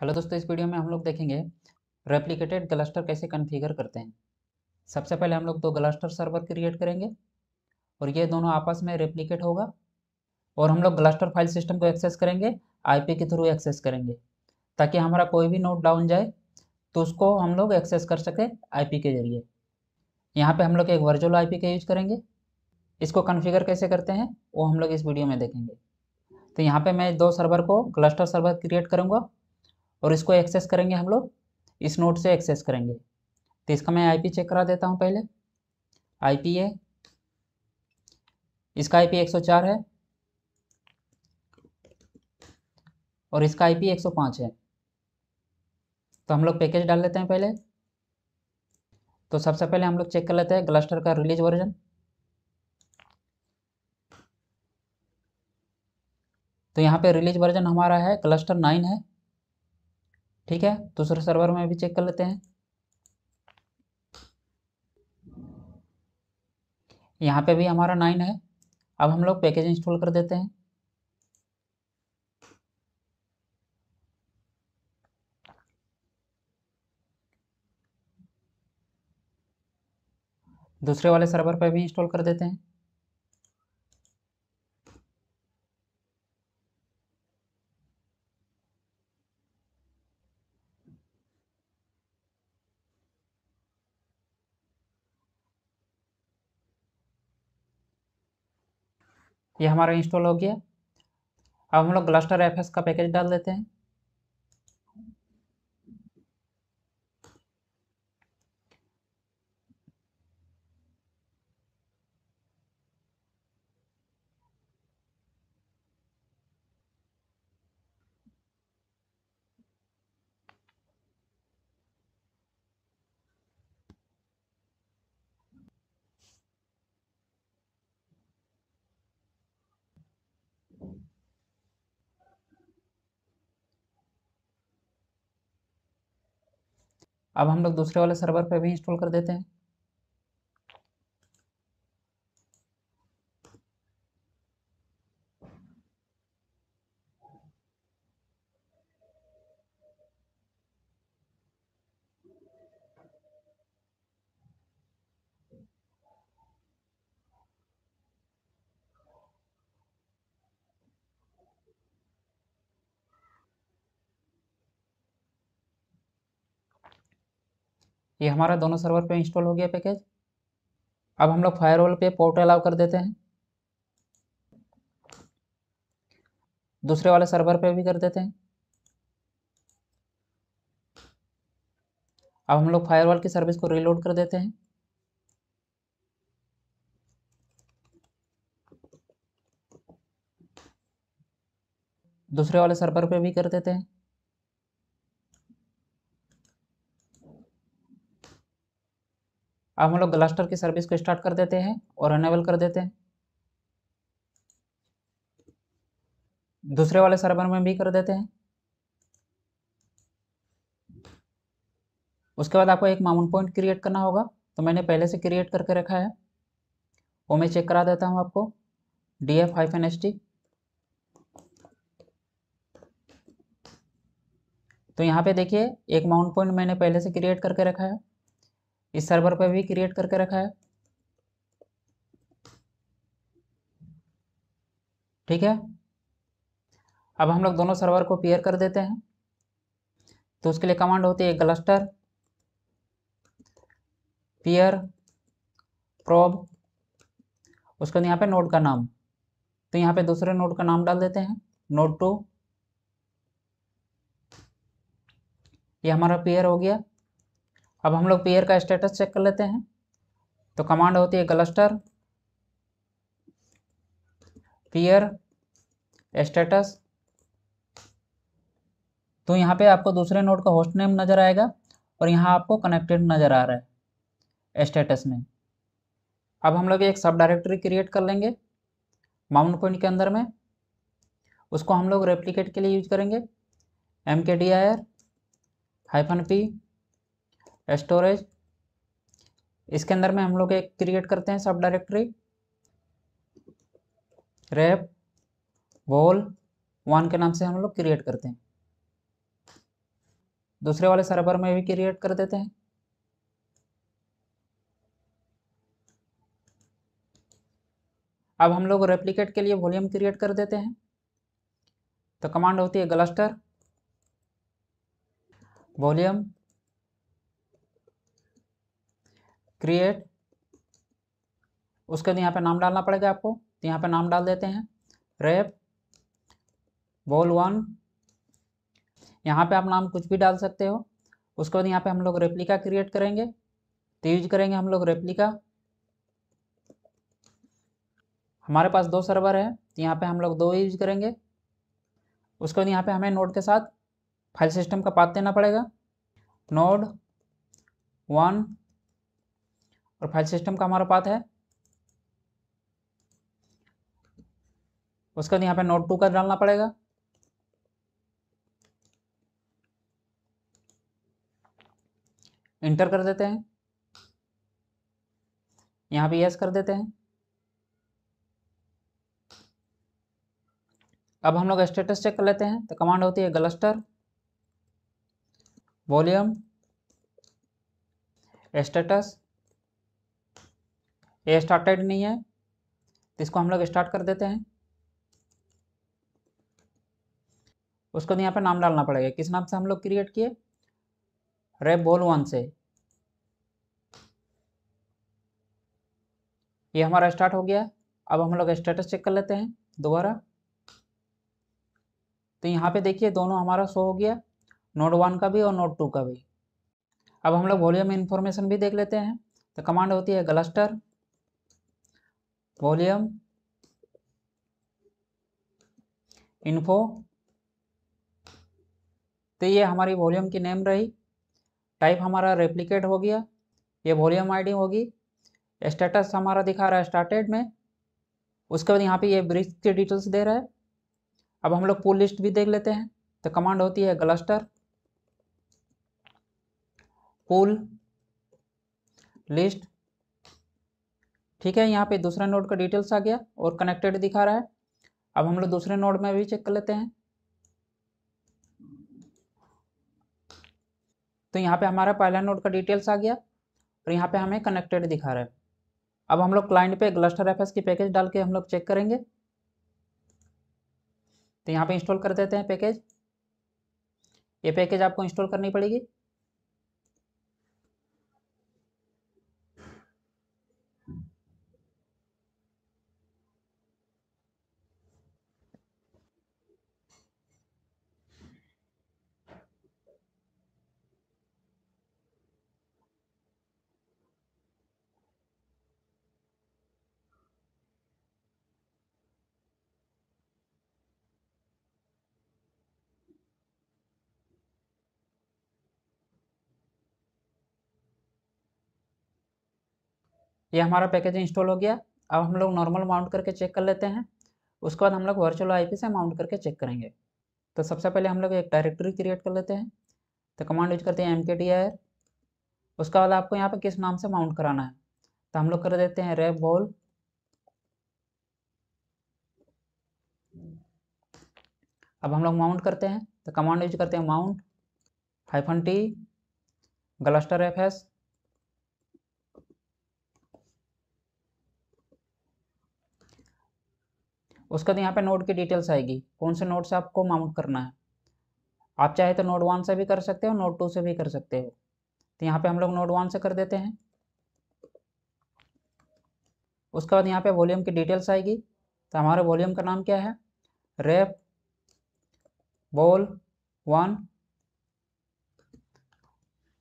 hello दोस्तों इस video में हम लोग देखेंगे रेप्लिकेटेड क्लस्टर कैसे कन्फिगर करते हैं सबसे पहले हम लोग दो क्लस्टर सर्वर क्रिएट करेंगे और ये दोनों आपस में रेप्लिकेट होगा और हम लोग क्लस्टर फाइल सिस्टम को एक्सेस करेंगे आईपी के थ्रू एक्सेस करेंगे ताकि हमारा कोई भी नोट डाउन जाए तो उसको हम लोग एक्सेस कर सकें आईपी के जरिए यहाँ पे हम लोग एक वर्जुअल आईपी का यूज करेंगे इसको कॉन्फ़िगर कैसे करते हैं वो हम लोग इस वीडियो में देखेंगे तो यहाँ पे मैं दो सर्वर को क्लस्टर सर्वर क्रिएट करूँगा और इसको एक्सेस करेंगे हम लोग इस नोट से एक्सेस करेंगे तो इसका मैं आईपी चेक करा देता हूँ पहले आईपी है इसका आईपी 104 है और इसका आईपी 105 है तो हम लोग पैकेज डाल लेते हैं पहले तो सबसे पहले हम लोग चेक कर लेते हैं क्लस्टर का रिलीज वर्जन तो यहाँ पे रिलीज वर्जन हमारा है क्लस्टर नाइन है ठीक है दूसरे तो सर्वर में भी चेक कर लेते हैं यहाँ पे भी हमारा नाइन है अब हम लोग पैकेज इंस्टॉल कर देते हैं दूसरे वाले सर्वर पर भी इंस्टॉल कर देते हैं ये हमारा इंस्टॉल हो गया अब हम लोग क्लस्टर एफ का पैकेज डाल देते हैं अब हम लोग दूसरे वाले सर्वर पर भी इंस्टॉल कर देते हैं ये हमारा दोनों सर्वर पे इंस्टॉल हो गया पैकेज अब हम लोग फायरवॉल पे पोर्ट अलाउ कर देते हैं दूसरे वाले सर्वर पे भी कर देते हैं अब हम लोग फायरवॉल की सर्विस को रीलोड कर देते हैं दूसरे वाले सर्वर पे भी कर देते हैं अब हम लोग ग्लास्टर की सर्विस को स्टार्ट कर देते हैं और अनेबल कर देते हैं दूसरे वाले सर्वर में भी कर देते हैं उसके बाद आपको एक माउंट पॉइंट क्रिएट करना होगा तो मैंने पहले से क्रिएट करके रखा है वो मैं चेक करा देता हूं आपको D F N S T तो यहाँ पे देखिए एक माउंट पॉइंट मैंने पहले से क्रिएट करके रखा है इस सर्वर पर भी क्रिएट करके रखा है ठीक है अब हम लोग दोनों सर्वर को पेयर कर देते हैं तो उसके लिए कमांड होती है क्लस्टर पेयर प्रॉब उसके बाद यहाँ पे नोड का नाम तो यहाँ पे दूसरे नोड का नाम डाल देते हैं नोड टू ये हमारा पेयर हो गया अब हम लोग पेयर का स्टेटस चेक कर लेते हैं तो कमांड होती है क्लस्टर पेयर स्टेटस तो यहाँ पे आपको दूसरे नोड का होस्ट नेम नज़र आएगा और यहाँ आपको कनेक्टेड नज़र आ रहा है स्टेटस में अब हम लोग एक सब डायरेक्टरी क्रिएट कर लेंगे माउंट पॉइंट के अंदर में उसको हम लोग रेप्लिकेट के लिए यूज करेंगे M K D I R hyphen P storage इसके अंदर में हम लोग एक क्रिएट करते हैं सब डायरेक्टरी रेप वॉल वन के नाम से हम लोग क्रिएट करते हैं दूसरे वाले सर्वर में भी क्रिएट कर देते हैं अब हम लोग रेप्लिकेट के लिए वॉल्यूम क्रिएट कर देते हैं तो कमांड होती है ग्लस्टर वॉल्यूम क्रिएट उसके बाद यहाँ पे नाम डालना पड़ेगा आपको तो यहाँ पे नाम डाल देते हैं रेप बॉल वन यहाँ पे आप नाम कुछ भी डाल सकते हो उसके बाद यहाँ पे हम लोग रेप्लिका क्रिएट करेंगे तो यूज करेंगे हम लोग रेप्लिका हमारे पास दो सर्वर है तो यहाँ पे हम लोग दो यूज करेंगे उसके बाद यहाँ पे हमें नोड के साथ फाइल सिस्टम का पाथ देना पड़ेगा नोड वन और फाइल सिस्टम का हमारा पाथ है उसके बाद यहाँ पे नोट टू का डालना पड़ेगा इंटर कर देते हैं यहाँ पे यस कर देते हैं अब हम लोग स्टेटस चेक कर लेते हैं तो कमांड होती है ग्लस्टर वॉल्यूम स्टेटस ये स्टार्टेड नहीं है तो इसको हम लोग स्टार्ट कर देते हैं उसको तो यहाँ पे नाम डालना पड़ेगा किस नाम से हम लोग क्रिएट किए रेप बोल वन से ये हमारा स्टार्ट हो गया अब हम लोग स्टेटस चेक कर लेते हैं दोबारा तो यहाँ पे देखिए दोनों हमारा शो हो गया नोट वन का भी और नोट टू का भी अब हम लोग वॉल्यूम इन्फॉर्मेशन भी देख लेते हैं तो कमांड होती है ग्लस्टर वॉल्यूम इन्फो तो ये हमारी वॉल्यूम की नेम रही टाइप हमारा रेप्लिकेट हो गया ये वॉल्यूम आईडी होगी स्टेटस हमारा दिखा रहा है स्टार्टेड में उसके बाद यहाँ पे ये ब्रिज के डिटेल्स दे रहा है अब हम लोग पुल लिस्ट भी देख लेते हैं तो कमांड होती है ग्लस्टर पुल लिस्ट ठीक है यहाँ पे दूसरे नोड का डिटेल्स आ गया और कनेक्टेड दिखा रहा है अब हम लोग दूसरे नोड में भी चेक कर लेते हैं तो यहाँ पे हमारा पहला नोड का डिटेल्स आ गया और यहाँ पे हमें कनेक्टेड दिखा रहा है अब हम लोग क्लाइंट पे ग्लस्टर एफ की पैकेज डाल के हम लोग चेक करेंगे तो यहाँ पे इंस्टॉल कर देते हैं पैकेज ये पैकेज आपको इंस्टॉल करनी पड़ेगी ये हमारा पैकेज इंस्टॉल हो गया अब हम लोग नॉर्मल माउंट करके चेक कर लेते हैं उसके बाद हम लोग वर्चुअल आई से माउंट करके चेक करेंगे तो सबसे पहले हम लोग एक डायरेक्टरी क्रिएट कर लेते हैं तो कमांड यूज करते हैं एम के डी आई उसके बाद आपको यहाँ पर किस नाम से माउंट कराना है तो हम लोग कर देते हैं रेप बॉल अब हम लोग माउंट करते हैं तो कमांड यूज करते हैं mount hyphen T Gluster F S उसके बाद तो यहाँ पे नोड की डिटेल्स आएगी कौन से नोड से आपको माउंट करना है आप चाहे तो नोड वन से भी कर सकते हो नोड टू से भी कर सकते हो तो यहाँ पे हम लोग नोड वन से कर देते हैं उसके बाद यहाँ पे वॉल्यूम की डिटेल्स आएगी तो हमारे वॉल्यूम का नाम क्या है रेप बॉल वन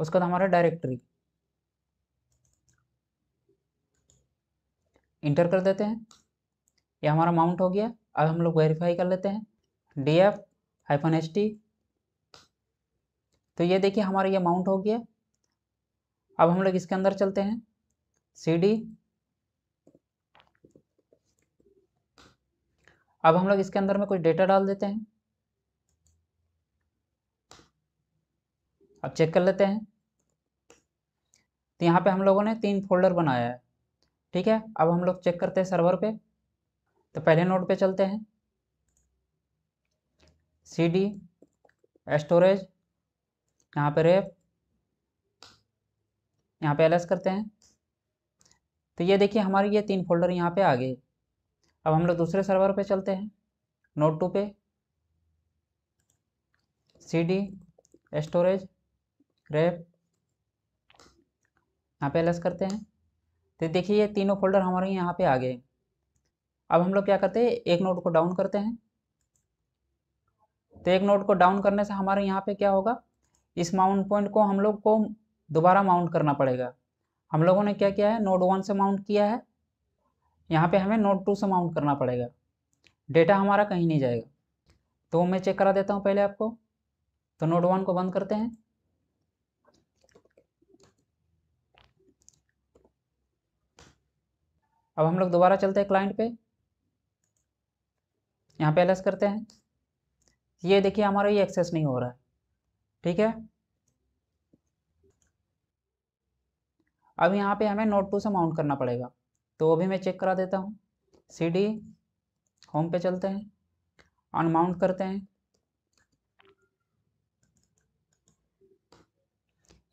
उसके बाद हमारा डायरेक्टरी इंटर कर देते हैं ये हमारा माउंट हो गया अब हम लोग वेरीफाई कर लेते हैं D F hyphen S T तो ये देखिए हमारा ये माउंट हो गया अब हम लोग इसके अंदर चलते हैं सी डी अब हम लोग इसके अंदर में कुछ डेटा डाल देते हैं अब चेक कर लेते हैं तो यहाँ पे हम लोगों ने तीन फोल्डर बनाया है ठीक है अब हम लोग चेक करते हैं सर्वर पे तो पहले नोड पे चलते हैं सी डी स्टोरेज यहाँ पे रेप यहाँ पे एल करते हैं तो ये देखिए हमारे ये तीन फोल्डर यहाँ पे आ गए अब हम लोग दूसरे सर्वर पे चलते हैं नोट टू पे सी डी स्टोरेज रेप यहाँ पे एल करते हैं तो देखिए ये तीनों फोल्डर हमारे यहाँ पे आ गए अब हम लोग क्या करते हैं एक नोट को डाउन करते हैं तो एक नोट को डाउन करने से हमारे यहाँ पे क्या होगा इस माउंट पॉइंट को हम लोग को दोबारा माउंट करना पड़ेगा हम लोगों ने क्या किया है नोड वन से माउंट किया है यहाँ पे हमें नोड टू से माउंट करना पड़ेगा डेटा हमारा कहीं नहीं जाएगा तो मैं चेक करा देता हूँ पहले आपको तो नोड वन को बंद करते हैं अब हम लोग दोबारा चलते हैं क्लाइंट पे यहाँ पे एल करते हैं ये देखिए हमारा ये एक्सेस नहीं हो रहा है ठीक है अब यहाँ पे हमें नोट टू से माउंट करना पड़ेगा तो वो भी मैं चेक करा देता हूँ सी डी होम पे चलते हैं माउंट करते हैं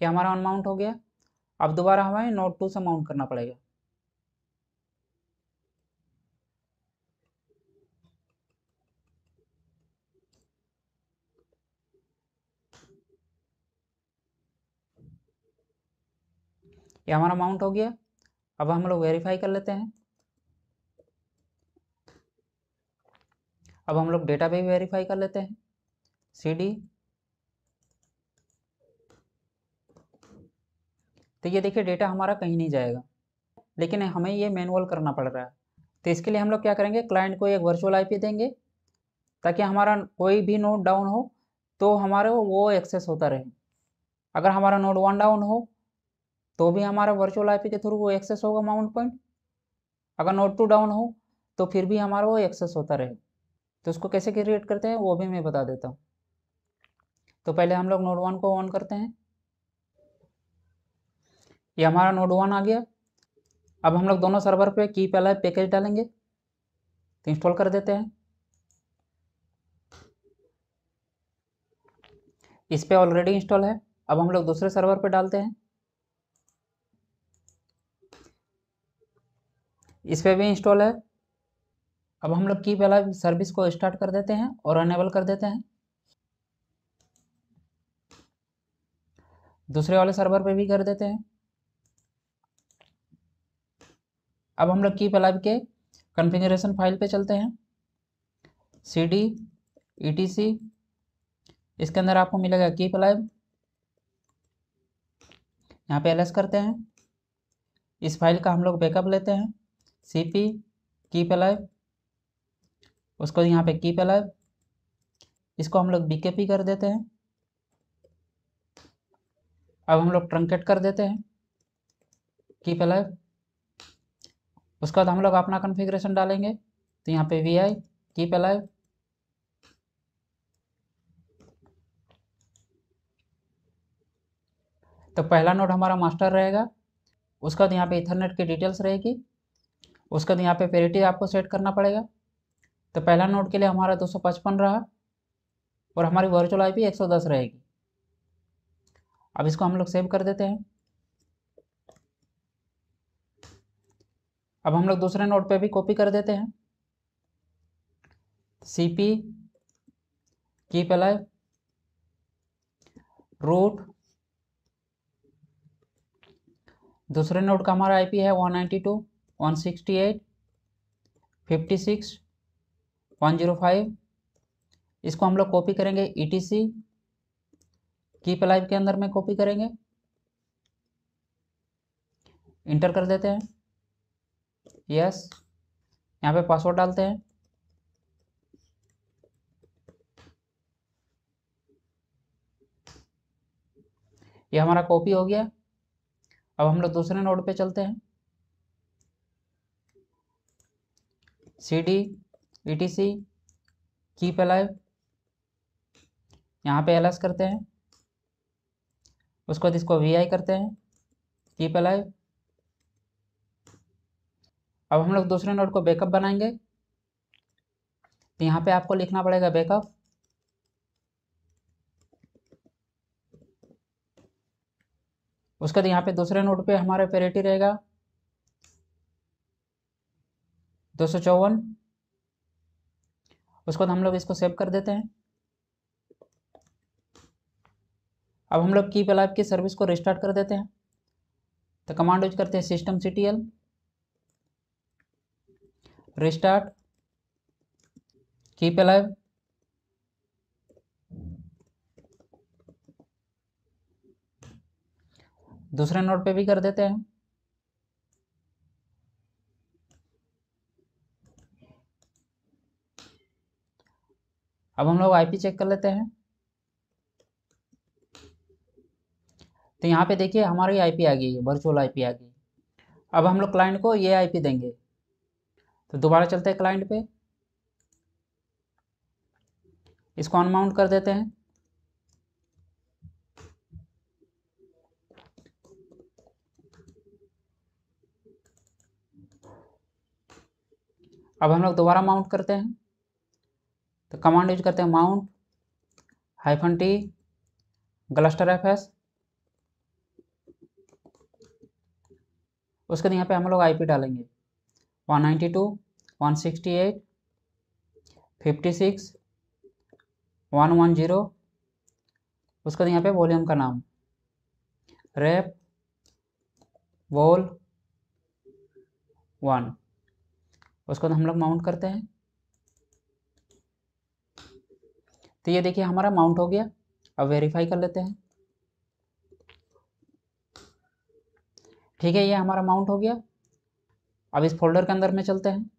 ये हमारा अनमाउंट हो गया अब दोबारा हमें नोट टू से माउंट करना पड़ेगा ये हमारा अमाउंट हो गया अब हम लोग वेरीफाई कर लेते हैं अब हम लोग डेटा भी वेरीफाई कर लेते हैं सी डी तो ये देखिए डेटा हमारा कहीं नहीं जाएगा लेकिन हमें ये मैनुअल करना पड़ रहा है तो इसके लिए हम लोग क्या करेंगे क्लाइंट को एक वर्चुअल आईपी देंगे ताकि हमारा कोई भी नोड डाउन हो तो हमारे वो एक्सेस होता रहे अगर हमारा नोड वन डाउन हो तो भी हमारा वर्चुअल आईपी के थ्रू वो एक्सेस होगा माउंट पॉइंट अगर नोट टू डाउन हो तो फिर भी हमारा वो एक्सेस होता रहे तो उसको कैसे क्रिएट करते हैं वो भी मैं बता देता हूँ तो पहले हम लोग नोट वन को ऑन करते हैं ये हमारा नोट वन आ गया अब हम लोग दोनों सर्वर पे की पहला पैकेज डालेंगे तो इंस्टॉल कर देते हैं इस पर ऑलरेडी इंस्टॉल है अब हम लोग दूसरे सर्वर पे डालते हैं इस पर भी इंस्टॉल है अब हम लोग की वाला सर्विस को स्टार्ट कर देते हैं और अनेबल कर देते हैं दूसरे वाले सर्वर पे भी कर देते हैं अब हम लोग की पलाब के कन्फिग्रेशन फाइल पे चलते हैं सी डी ई टी सी इसके अंदर आपको मिलेगा की लाइव यहाँ पे एल करते हैं इस फाइल का हम लोग बैकअप लेते हैं सी पी पे लाइव उसको यहाँ पे पे लाइव इसको हम लोग बीकेपी कर देते हैं अब हम लोग ट्रंकेट कर देते हैं पे लाइव उसके बाद हम लोग अपना कॉन्फ़िगरेशन डालेंगे तो यहाँ पे वी आई पे लाइव तो पहला नोड हमारा मास्टर रहेगा उसके बाद यहाँ पे इथरनेट की डिटेल्स रहेगी उसके बाद तो यहाँ पे पेरिटी आपको सेट करना पड़ेगा तो पहला नोड के लिए हमारा 255 रहा और हमारी वर्चुअल आईपी 110 रहेगी अब इसको हम लोग सेव कर देते हैं अब हम लोग दूसरे नोड पे भी कॉपी कर देते हैं सी पी की पलाय रूट दूसरे नोड का हमारा आईपी है 192 one sixty eight fifty six one zero five इसको हम लोग कॉपी करेंगे ई टी सी की प्लाइव के अंदर में कॉपी करेंगे इंटर कर देते हैं यस यहाँ पे पासवर्ड डालते हैं ये हमारा कॉपी हो गया अब हम लोग दूसरे नोड पे चलते हैं C D E T C keep alive यहाँ पे एलएस करते हैं उसके बाद इसको वी आई करते हैं कीप अलाइव अब हम लोग दूसरे नोट को बैकअप बनाएंगे तो यहाँ पे आपको लिखना पड़ेगा बैकअप उसके बाद यहाँ पे दूसरे नोट पे हमारा पेरिटी रहेगा दो सौ चौवन उसके बाद हम लोग इसको सेव कर देते हैं अब हम लोग की लाइव की सर्विस को रिस्टार्ट कर देते हैं तो कमांड यूज करते हैं system C T L restart keep alive दूसरे नोट पे भी कर देते हैं अब हम लोग आईपी चेक कर लेते हैं तो यहाँ पे देखिए हमारी आईपी आ गई है वर्चुअल आईपी आ गई अब हम लोग क्लाइंट को ये आईपी देंगे तो दोबारा चलते हैं क्लाइंट पे इसको अनमाउंट कर देते हैं अब हम लोग दोबारा माउंट करते हैं तो कमांड यूज करते हैं mount hyphen T Gluster F S उसके बाद यहाँ पे हम लोग आईपी डालेंगे 192, 168, 56, 110 उसके बाद यहाँ पे वॉल्यूम का नाम रेप वॉल वन उसको हम लोग माउंट करते हैं तो ये देखिए हमारा माउंट हो गया अब वेरीफाई कर लेते हैं ठीक है ये हमारा माउंट हो गया अब इस फोल्डर के अंदर में चलते हैं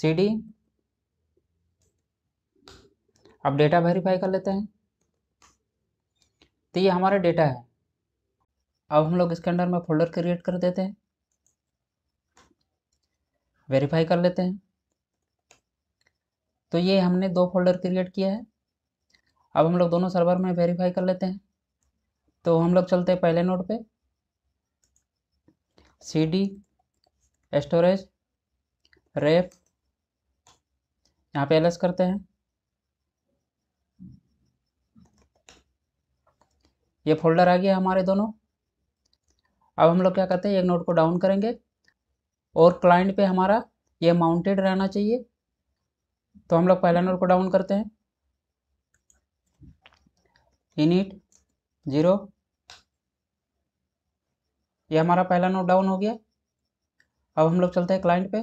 सी डी अब डेटा वेरीफाई कर लेते हैं तो ये हमारा डेटा है अब हम लोग इसके अंदर में फोल्डर क्रिएट कर देते हैं वेरीफाई कर लेते हैं तो ये हमने दो फोल्डर क्रिएट किया है अब हम लोग दोनों सर्वर में वेरीफाई कर लेते हैं तो हम लोग चलते हैं पहले नोड पे सी डी स्टोरेज रेफ यहाँ पे एल करते हैं ये फोल्डर आ गया हमारे दोनों अब हम लोग क्या करते हैं एक नोट को डाउन करेंगे और क्लाइंट पे हमारा ये माउंटेड रहना चाहिए तो हम लोग पहला नोट को डाउन करते हैं इनिट जीरो ये हमारा पहला नोट डाउन हो गया अब हम लोग चलते हैं क्लाइंट पे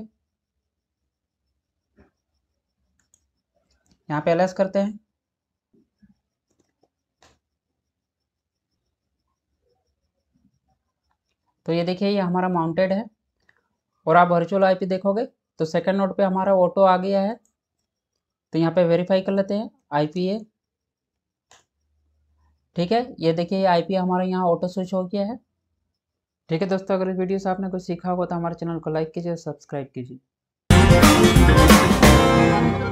यहाँ पे एलएस करते हैं तो ये देखिए ये हमारा माउंटेड है और आप वर्चुअल आईपी देखोगे तो सेकंड नोट पे हमारा ऑटो आ गया है तो यहाँ पे वेरीफाई कर लेते हैं आईपीए पी ठीक है ये देखिए ये आईपी हमारा यहाँ ऑटो स्विच हो गया है ठीक है दोस्तों अगर इस वीडियो से आपने कुछ सीखा होगा तो हमारे चैनल को लाइक कीजिए सब्सक्राइब कीजिए